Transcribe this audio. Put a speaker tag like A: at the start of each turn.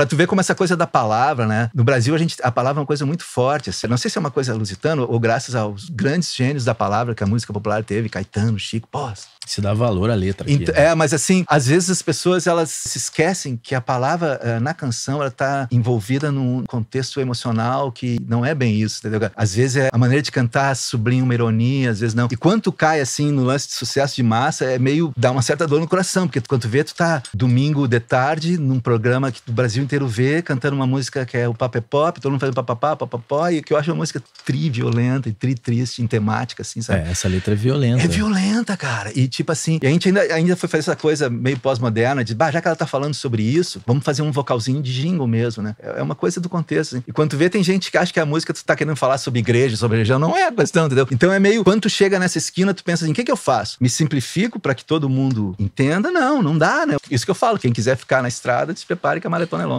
A: Para tu ver como essa coisa da palavra, né? No Brasil, a, gente, a palavra é uma coisa muito forte. Assim. Não sei se é uma coisa lusitana ou graças aos grandes gênios da palavra que a música popular teve, Caetano, Chico, pô. Se dá valor à letra. Aqui, então, né? É, mas assim, às vezes as pessoas elas se esquecem que a palavra eh, na canção ela tá envolvida num contexto emocional que não é bem isso, entendeu? Às vezes é a maneira de cantar sublinha uma ironia, às vezes não. E quanto cai assim no lance de sucesso de massa, é meio dá uma certa dor no coração, porque quando tu vê, tu tá domingo de tarde num programa que do Brasil inteiro vê cantando uma música que é o Papa é Pop, todo mundo fazendo papapá, papapó, e que eu acho uma música tri-violenta e tri-triste em temática, assim, sabe? É, essa letra é violenta. É violenta, cara. E tipo assim, e a gente ainda, ainda foi fazer essa coisa meio pós-moderna de, bah, já que ela tá falando sobre isso, vamos fazer um vocalzinho de jingle mesmo, né? É, é uma coisa do contexto, assim. E quando tu vê, tem gente que acha que a música tu tá querendo falar sobre igreja, sobre religião, não é a questão, entendeu? Então é meio, quando tu chega nessa esquina, tu pensa assim, o que que eu faço? Me simplifico para que todo mundo entenda? Não, não dá, né? Isso que eu falo, quem quiser ficar na estrada, se prepare que a maratona é longa.